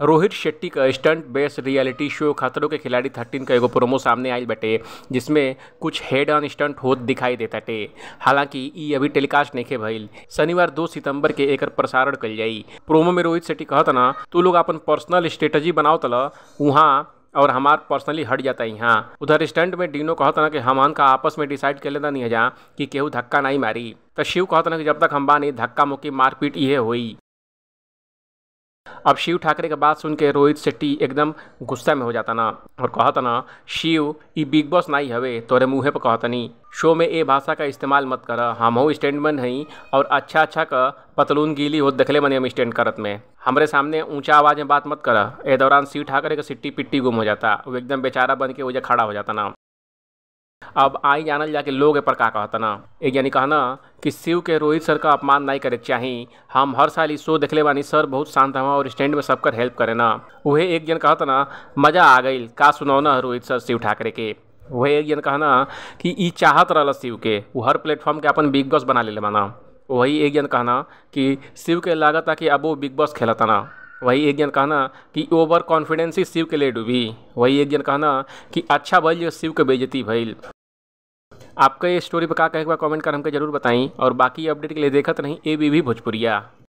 रोहित शेट्टी का stunt based reality show खतरों के खिलाड़ी थर्टीन का एगो प्रोमो सामने आयल बटे जिसमें कुछ हेड ऑन स्टंट हो दिखाई देता टे हालांकि ये अभी टेलीकास्ट नहीं भइल शनिवार दो सितंबर के एकर प्रसारण कल जाई प्रोमो में रोहित शेट्टी कहत ना तू लोग अपन पर्सनल स्ट्रेटजी बनाओ तला वहाँ और हमार पर्सनली हट जाता यहाँ उधर स्टंट में डीनो कहत ना कि हम का आपस में डिसाइड कर लेता नहीं हजा कि केहू धक्का नहीं मारी तो शिव कहत ना कि जब तक हम नहीं धक्का मुक्की मारपीट ये हुई अब शिव ठाकरे का बात सुन के रोहित शेट्टी एकदम गुस्सा में हो जाता ना और कहता ना शिव ये बिग बॉस नाई हवे तोरे मुँह पर कहतनी शो में ए भाषा का इस्तेमाल मत कर हम हो स्टैंडमैन हई और अच्छा अच्छा का पतलून गीली हो दखले बने हम स्टैंड करत में हमारे सामने ऊंचा आवाज में बात मत कर ए दौरान शिव ठाकरे का सिट्टी पिट्टी गुम हो जाता वो एकदम बेचारा बन के वजह खड़ा हो जाता ना अब आई जानल जाके लोग पर का कहता ना एक यानी कहना कि शिव के रोहित सर का अपमान नहीं करे चाहे हम हर साल इस शो देखले बानी सर बहुत शांत हवा और स्टैंड में सबकर हेल्प करे ना वह एक जन कहता ना मजा आ गई का सुनाओ ना रोहित सर शिव ठाकरे के वह एक जन कहना कि ई चाहत रह शिव के वो हर प्लेटफॉर्म के अपन बिग बॉस बना ले माना वही एक जन कहना कि शिव के लागत कि अब वो बिग बॉस खेलता ना वही एक जन कहना कि ओवर कॉन्फिडेंस ही शिव के लिए डूबी वही एक जन कहना कि अच्छा भइल जो शिव के बेजती भइल आपका ये स्टोरी पर का कहेगा कमेंट कर हमको जरूर बताएं और बाकी अपडेट के लिए देखत रहें ए बी भोजपुरिया